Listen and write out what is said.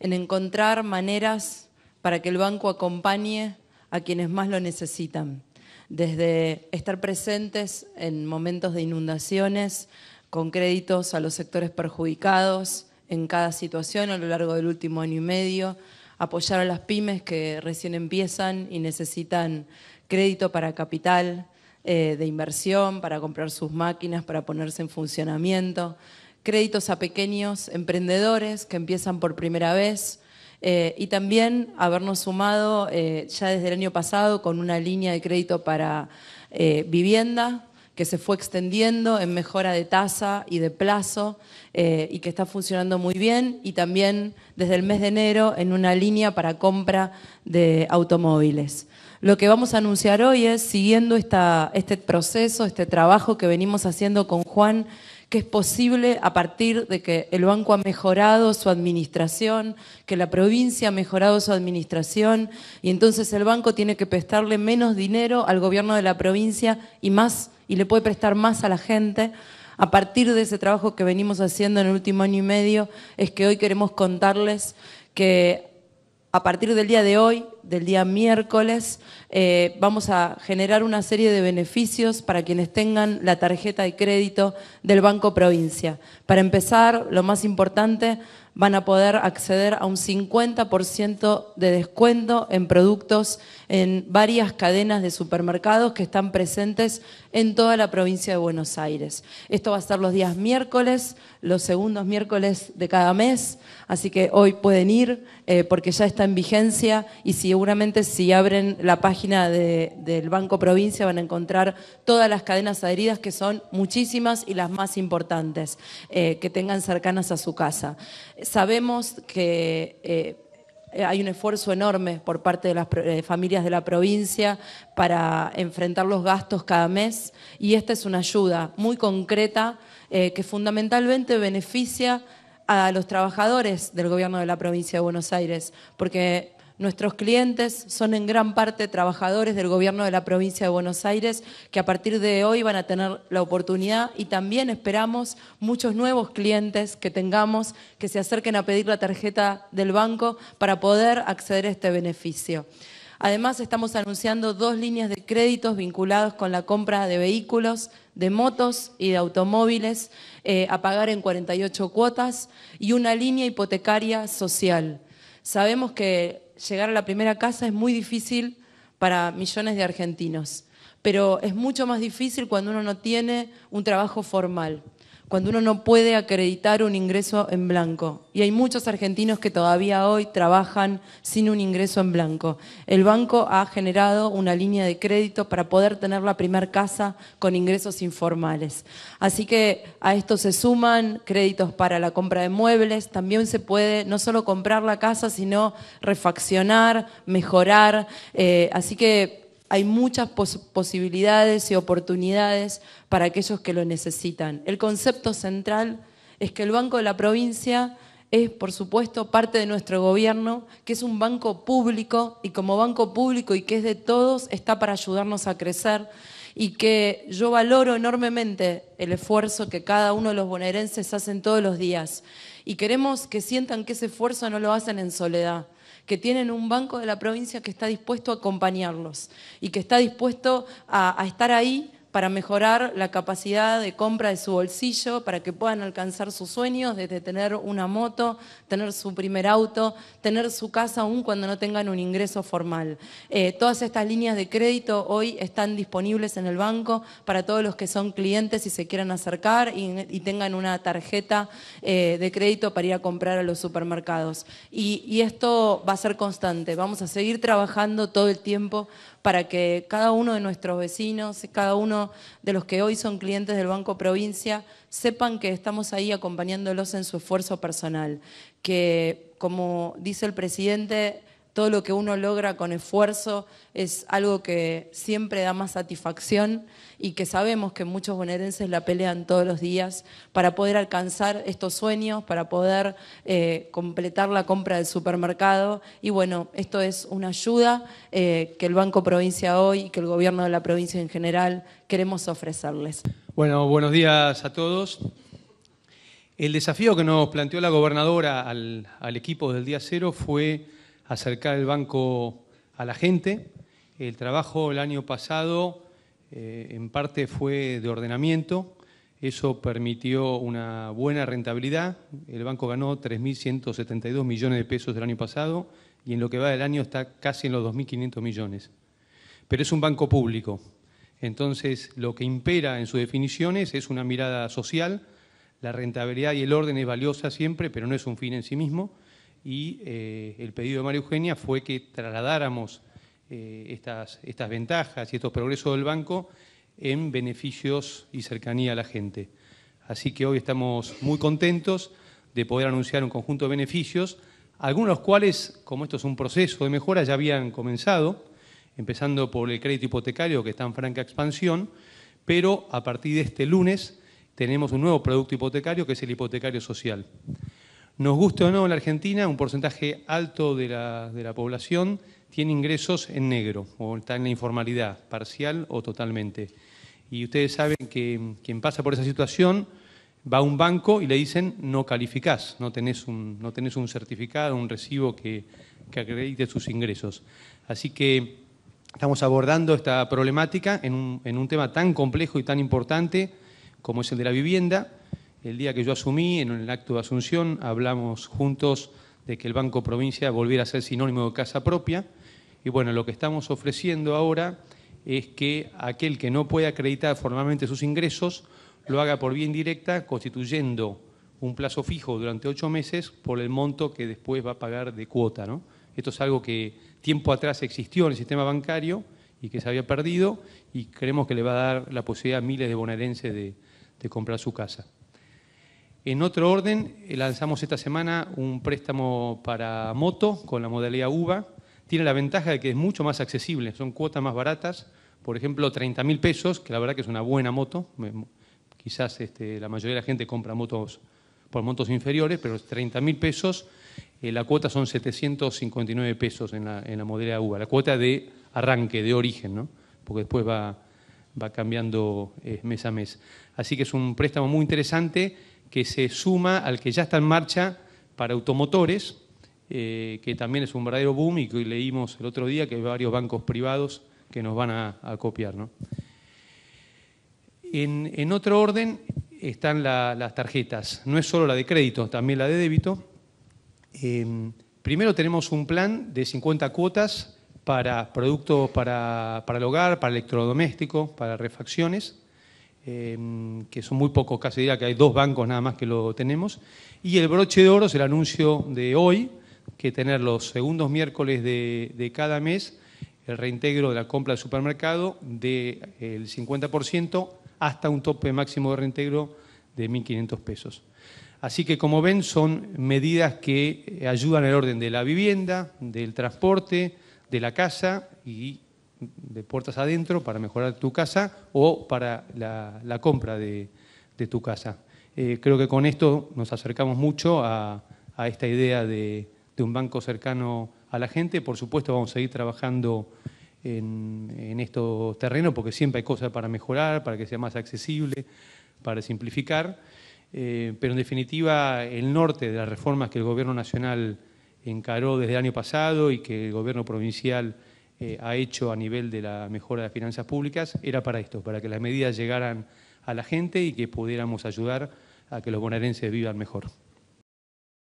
en encontrar maneras para que el banco acompañe a quienes más lo necesitan, desde estar presentes en momentos de inundaciones, con créditos a los sectores perjudicados en cada situación a lo largo del último año y medio, apoyar a las pymes que recién empiezan y necesitan crédito para capital eh, de inversión, para comprar sus máquinas, para ponerse en funcionamiento créditos a pequeños emprendedores que empiezan por primera vez eh, y también habernos sumado eh, ya desde el año pasado con una línea de crédito para eh, vivienda que se fue extendiendo en mejora de tasa y de plazo y que está funcionando muy bien y también desde el mes de enero en una línea para compra de automóviles. Lo que vamos a anunciar hoy es, siguiendo este proceso, este trabajo que venimos haciendo con Juan, que es posible a partir de que el banco ha mejorado su administración, que la provincia ha mejorado su administración, y entonces el banco tiene que prestarle menos dinero al gobierno de la provincia y más, y le puede prestar más a la gente. A partir de ese trabajo que venimos haciendo en el último año y medio, es que hoy queremos contarles que a partir del día de hoy, del día miércoles, eh, vamos a generar una serie de beneficios para quienes tengan la tarjeta de crédito del Banco Provincia. Para empezar, lo más importante, van a poder acceder a un 50% de descuento en productos en varias cadenas de supermercados que están presentes en toda la provincia de Buenos Aires. Esto va a ser los días miércoles, los segundos miércoles de cada mes, así que hoy pueden ir eh, porque ya está en vigencia y seguramente si abren la página del Banco Provincia van a encontrar todas las cadenas adheridas que son muchísimas y las más importantes eh, que tengan cercanas a su casa sabemos que eh, hay un esfuerzo enorme por parte de las eh, familias de la provincia para enfrentar los gastos cada mes y esta es una ayuda muy concreta eh, que fundamentalmente beneficia a los trabajadores del gobierno de la provincia de Buenos Aires, porque Nuestros clientes son en gran parte trabajadores del gobierno de la provincia de Buenos Aires que a partir de hoy van a tener la oportunidad y también esperamos muchos nuevos clientes que tengamos que se acerquen a pedir la tarjeta del banco para poder acceder a este beneficio. Además, estamos anunciando dos líneas de créditos vinculados con la compra de vehículos, de motos y de automóviles eh, a pagar en 48 cuotas y una línea hipotecaria social. Sabemos que llegar a la primera casa es muy difícil para millones de argentinos, pero es mucho más difícil cuando uno no tiene un trabajo formal cuando uno no puede acreditar un ingreso en blanco. Y hay muchos argentinos que todavía hoy trabajan sin un ingreso en blanco. El banco ha generado una línea de crédito para poder tener la primer casa con ingresos informales. Así que a esto se suman créditos para la compra de muebles. También se puede no solo comprar la casa, sino refaccionar, mejorar. Eh, así que hay muchas posibilidades y oportunidades para aquellos que lo necesitan. El concepto central es que el Banco de la Provincia es, por supuesto, parte de nuestro gobierno, que es un banco público y como banco público y que es de todos, está para ayudarnos a crecer y que yo valoro enormemente el esfuerzo que cada uno de los bonaerenses hacen todos los días. Y queremos que sientan que ese esfuerzo no lo hacen en soledad, que tienen un banco de la provincia que está dispuesto a acompañarlos y que está dispuesto a, estar ahí para mejorar la capacidad de compra de su bolsillo, para que puedan alcanzar sus sueños, desde tener una moto, tener su primer auto, tener su casa aún cuando no tengan un ingreso formal. Eh, todas estas líneas de crédito hoy están disponibles en el banco para todos los que son clientes y se quieran acercar y, tengan una tarjeta eh, de crédito para ir a comprar a los supermercados. Y, y esto va a ser constante, vamos a seguir trabajando todo el tiempo para que cada uno de nuestros vecinos, cada uno de los que hoy son clientes del Banco Provincia sepan que estamos ahí acompañándolos en su esfuerzo personal, que como dice el presidente, todo lo que uno logra con esfuerzo es algo que siempre da más satisfacción y que sabemos que muchos bonaerenses la pelean todos los días para poder alcanzar estos sueños, para poder eh, completar la compra del supermercado. Y bueno, esto es una ayuda eh, que el Banco Provincia hoy y que el gobierno de la provincia en general queremos ofrecerles. Bueno, buenos días a todos. El desafío que nos planteó la gobernadora al equipo del día cero fue acercar el banco a la gente. El trabajo el año pasado eh, en parte fue de ordenamiento, eso permitió una buena rentabilidad, el banco ganó 3.172 millones de pesos el año pasado y en lo que va del año está casi en los 2.500 millones. Pero es un banco público, entonces lo que impera en sus definiciones es una mirada social, la rentabilidad y el orden es valiosa siempre, pero no es un fin en sí mismo y eh, el pedido de María Eugenia fue que trasladáramos eh, estas, estas ventajas y estos progresos del banco en beneficios y cercanía a la gente. Así que hoy estamos muy contentos de poder anunciar un conjunto de beneficios, algunos cuales, como esto es un proceso de mejora, ya habían comenzado, empezando por el crédito hipotecario que está en franca expansión, pero a partir de este lunes tenemos un nuevo producto hipotecario que es el hipotecario social. Nos guste o no, en la Argentina un porcentaje alto de la, población tiene ingresos en negro o está en la informalidad, parcial o totalmente. Y ustedes saben que quien pasa por esa situación va a un banco y le dicen no calificás, no tenés un, no tenés un certificado, un recibo que, acredite sus ingresos. Así que estamos abordando esta problemática en un tema tan complejo y tan importante como es el de la vivienda el día que yo asumí, en el acto de asunción, hablamos juntos de que el Banco Provincia volviera a ser sinónimo de casa propia. Y bueno, lo que estamos ofreciendo ahora es que aquel que no puede acreditar formalmente sus ingresos lo haga por vía indirecta, constituyendo un plazo fijo durante ocho meses por el monto que después va a pagar de cuota. Esto es algo que tiempo atrás existió en el sistema bancario y que se había perdido y creemos que le va a dar la posibilidad a miles de bonaerenses de comprar su casa. En otro orden, eh, lanzamos esta semana un préstamo para moto con la modalidad UVA. Tiene la ventaja de que es mucho más accesible, son cuotas más baratas, por ejemplo, 30 mil pesos, que la verdad que es una buena moto. Quizás este, la mayoría de la gente compra motos por montos inferiores, pero 30 mil pesos, eh, la cuota son 759 pesos en la, modalidad UVA, la cuota de arranque, de origen, ¿no? porque después va, cambiando eh, mes a mes. Así que es un préstamo muy interesante que se suma al que ya está en marcha para automotores, eh, que también es un verdadero boom y que leímos el otro día que hay varios bancos privados que nos van a, copiar. En, otro orden están las tarjetas, no es solo la de crédito, también la de débito. Em, primero tenemos un plan de 50 cuotas para productos para, para el hogar, para electrodoméstico, para refacciones. Em, que son muy pocos, casi diría que hay dos bancos nada más que lo tenemos. Y el broche de oro es el anuncio de hoy, que tener los segundos miércoles de, cada mes el reintegro de la compra del supermercado del 50% hasta un tope máximo de reintegro de 1.500 pesos. Así que como ven son medidas que ayudan al orden de la vivienda, del transporte, de la casa y de puertas adentro para mejorar tu casa o para la, compra de, tu casa. Eh, creo que con esto nos acercamos mucho a, esta idea de, un banco cercano a la gente. Por supuesto vamos a seguir trabajando en, estos terrenos porque siempre hay cosas para mejorar, para que sea más accesible, para simplificar. Eh, pero en definitiva el norte de las reformas que el Gobierno Nacional encaró desde el año pasado y que el Gobierno Provincial eh, ha hecho a nivel de la mejora de las finanzas públicas era para esto, para que las medidas llegaran a la gente y que pudiéramos ayudar a que los bonaerenses vivan mejor.